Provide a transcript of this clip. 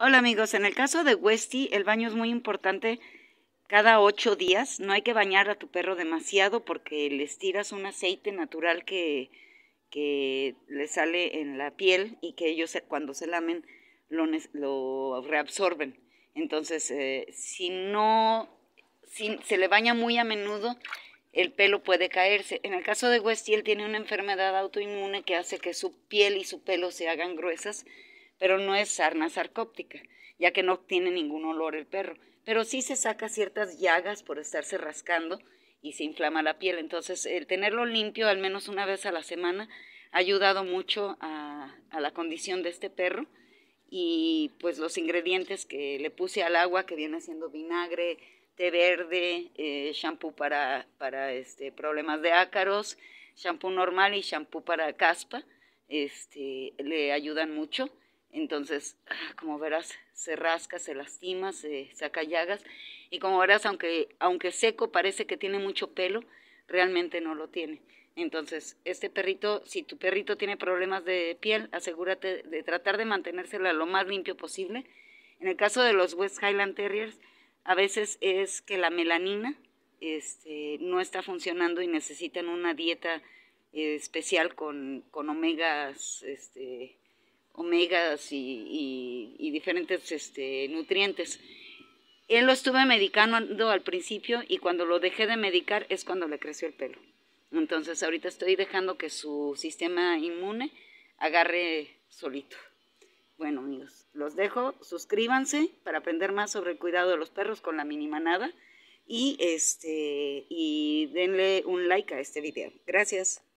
Hola amigos, en el caso de Westy, el baño es muy importante cada ocho días. No hay que bañar a tu perro demasiado porque les tiras un aceite natural que, que le sale en la piel y que ellos cuando se lamen lo, reabsorben. Entonces, eh, si no, si se le baña muy a menudo, el pelo puede caerse. En el caso de Westy, él tiene una enfermedad autoinmune que hace que su piel y su pelo se hagan gruesas pero no es sarna sarcóptica, ya que no tiene ningún olor el perro, pero sí se saca ciertas llagas por estarse rascando y se inflama la piel. Entonces, el tenerlo limpio al menos una vez a la semana ha ayudado mucho a, la condición de este perro y pues los ingredientes que le puse al agua, que viene siendo vinagre, té verde, eh, shampoo para, para este, problemas de ácaros, shampoo normal y shampoo para caspa, este, le ayudan mucho. Entonces, ah, como verás, se rasca, se lastima, se saca llagas y como verás, aunque, aunque seco parece que tiene mucho pelo, realmente no lo tiene. Entonces, este perrito, si tu perrito tiene problemas de piel, asegúrate de tratar de mantenérsela lo más limpio posible. En el caso de los West Highland Terriers, a veces es que la melanina este, no está funcionando y necesitan una dieta eh, especial con, con omegas, este, omegas y, diferentes este, nutrientes. Él lo estuve medicando al principio y cuando lo dejé de medicar es cuando le creció el pelo. Entonces ahorita estoy dejando que su sistema inmune agarre solito. Bueno amigos, los dejo, suscríbanse para aprender más sobre el cuidado de los perros con la mínima manada y, este, y denle un like a este video. Gracias.